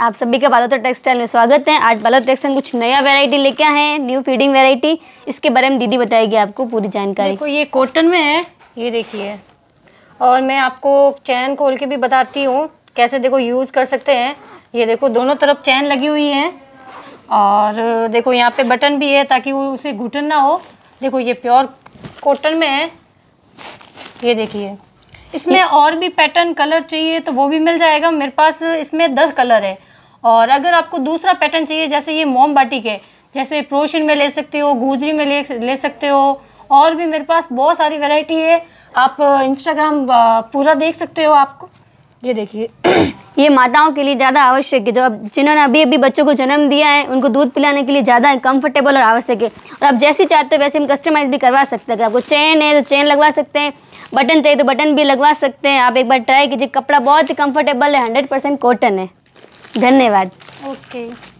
आप सभी का बालोतर टेक्सटाइल में स्वागत है आज बालोतर टेक्सटाइल कुछ नया वैरायटी लेके आए हैं न्यू फीडिंग वैरायटी इसके बारे में दीदी बताएगी आपको पूरी जानकारी देखो ये कॉटन में है ये देखिए और मैं आपको चैन खोल के भी बताती हूँ कैसे देखो यूज़ कर सकते हैं ये देखो दोनों तरफ चैन लगी हुई है और देखो यहाँ पे बटन भी है ताकि वो उसे घुटन ना हो देखो ये प्योर कॉटन में है ये देखिए इसमें और भी पैटर्न कलर चाहिए तो वो भी मिल जाएगा मेरे पास इसमें दस कलर है और अगर आपको दूसरा पैटर्न चाहिए जैसे ये मोम बाटी के जैसे प्रोशन में ले सकते हो गुजरी में ले ले सकते हो और भी मेरे पास बहुत सारी वैरायटी है आप इंस्टाग्राम पूरा देख सकते हो आपको ये देखिए ये माताओं के लिए ज़्यादा आवश्यक है जो अब जिन्होंने अभी अभी बच्चों को जन्म दिया है उनको दूध पिलाने के लिए ज़्यादा कंफर्टेबल और आवश्यक है और आप जैसी चाहते हो वैसे हम कस्टमाइज़ भी करवा सकते हैं आपको चेन है तो चेन लगवा सकते हैं बटन चाहिए तो बटन भी लगवा सकते हैं आप एक बार ट्राई कीजिए कपड़ा बहुत ही कम्फर्टेबल है हंड्रेड परसेंट कॉटन है धन्यवाद ओके okay.